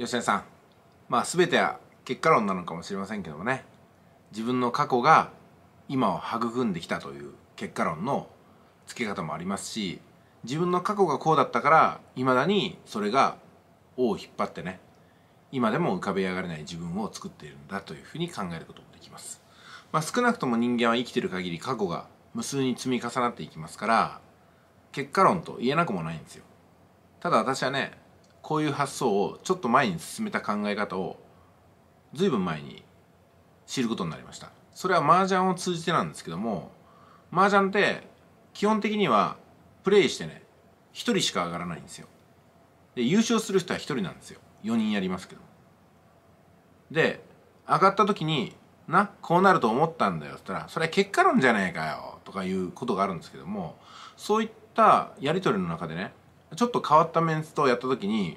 吉谷さんまあ全ては結果論なのかもしれませんけどもね自分の過去が今を育んできたという結果論の付け方もありますし自分の過去がこうだったからいまだにそれが王を引っ張ってね今でも浮かび上がれない自分を作っているんだというふうに考えることもできます。まあ、少なくとも人間は生きてる限り過去が無数に積み重なっていきますから結果論と言えなくもないんですよ。ただ私はねこういう発想をちょっと前に進めた考え方を随分前に知ることになりましたそれは麻雀を通じてなんですけども麻雀って基本的にはプレイしてね1人しか上がらないんですよで優勝する人は1人なんですよ4人やりますけどで上がった時になこうなると思ったんだよっったらそれは結果論じゃねえかよとかいうことがあるんですけどもそういったやり取りの中でねちょっと変わったメンツとやった時に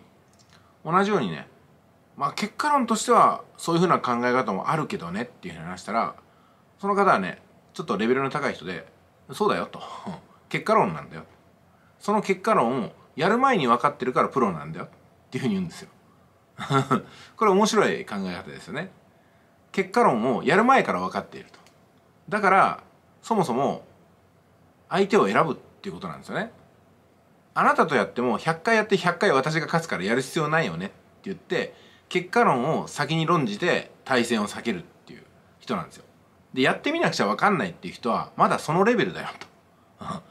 同じようにねまあ結果論としてはそういうふうな考え方もあるけどねっていうふうに話したらその方はねちょっとレベルの高い人でそうだよと 結果論なんだよその結果論をやる前に分かってるからプロなんだよっていうふうに言うんですよ これ面白い考え方ですよね結果論をやる前から分かっているとだからそもそも相手を選ぶっていうことなんですよねあなたとやっても100回やって100回私が勝つからやる必要ないよねって言って結果論を先に論じて対戦を避けるっていう人なんですよ。でやってみなくちゃ分かんないっていう人はまだそのレベルだよと。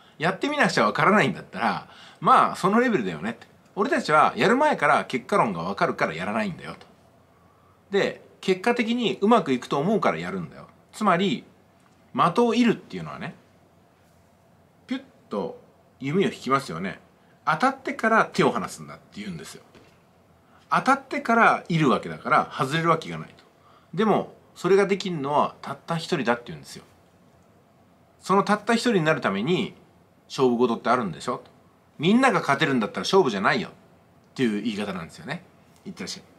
やってみなくちゃ分からないんだったらまあそのレベルだよねって。俺たちはやる前から結果論が分かるからやらないんだよと。で結果的にうまくいくと思うからやるんだよ。つまり的を射るっていうのはねピュッと弓を引きますよね。当たってから手を離すんだって言うんですよ当たってからいるわけだから外れるわけがないとでもそれができるのはたった一人だって言うんですよそのたった一人になるために勝負事ってあるんでしょみんなが勝てるんだったら勝負じゃないよっていう言い方なんですよねいってらっしゃい